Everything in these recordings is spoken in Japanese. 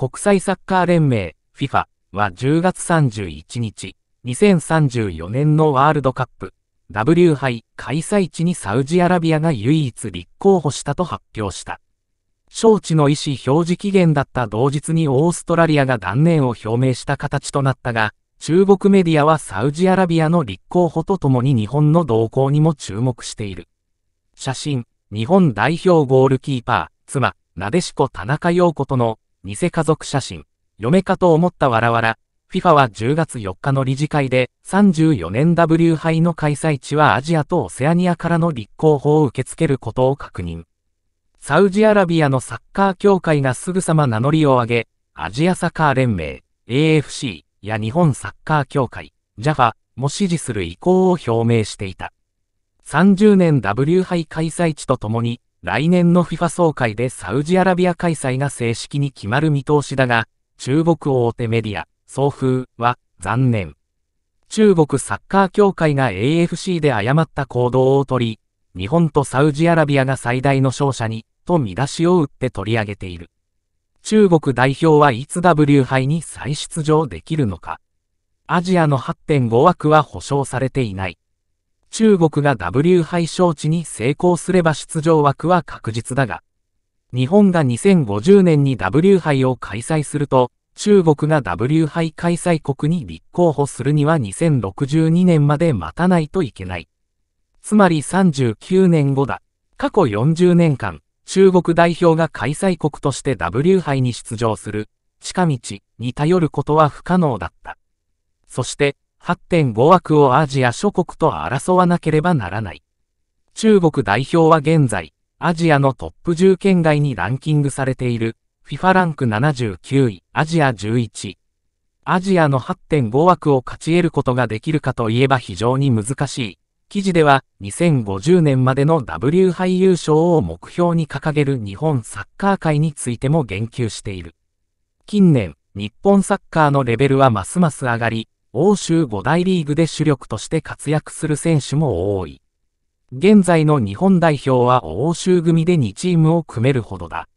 国際サッカー連盟 FIFA は10月31日、2034年のワールドカップ W 杯開催地にサウジアラビアが唯一立候補したと発表した。招致の意思表示期限だった同日にオーストラリアが断念を表明した形となったが、中国メディアはサウジアラビアの立候補とともに日本の動向にも注目している。写真、日本代表ゴールキーパー、妻、なでしこ田中陽子との偽家族写真、嫁かと思ったわらわら、FIFA は10月4日の理事会で、34年 W 杯の開催地はアジアとオセアニアからの立候補を受け付けることを確認。サウジアラビアのサッカー協会がすぐさま名乗りを上げ、アジアサッカー連盟、AFC や日本サッカー協会、JAFA も支持する意向を表明していた。30年 W 杯開催地とともに、来年の FIFA 総会でサウジアラビア開催が正式に決まる見通しだが、中国大手メディア、送風は残念。中国サッカー協会が AFC で誤った行動をとり、日本とサウジアラビアが最大の勝者に、と見出しを打って取り上げている。中国代表はいつ W 杯に再出場できるのか。アジアの8.5枠は保証されていない。中国が W 杯招致に成功すれば出場枠は確実だが、日本が2050年に W 杯を開催すると、中国が W 杯開催国に立候補するには2062年まで待たないといけない。つまり39年後だ。過去40年間、中国代表が開催国として W 杯に出場する、近道に頼ることは不可能だった。そして、8.5枠をアジア諸国と争わなければならない。中国代表は現在、アジアのトップ10圏外にランキングされている、FIFA ランク79位、アジア11位。アジアの8.5枠を勝ち得ることができるかといえば非常に難しい。記事では、2050年までの W 杯優勝を目標に掲げる日本サッカー界についても言及している。近年、日本サッカーのレベルはますます上がり、欧州5大リーグで主力として活躍する選手も多い。現在の日本代表は欧州組で2チームを組めるほどだ。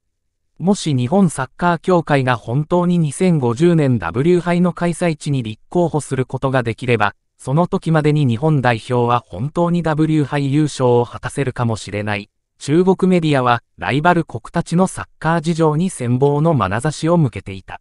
もし日本サッカー協会が本当に2050年 W 杯の開催地に立候補することができれば、その時までに日本代表は本当に W 杯優勝を果たせるかもしれない。中国メディアはライバル国たちのサッカー事情に先望の眼差しを向けていた。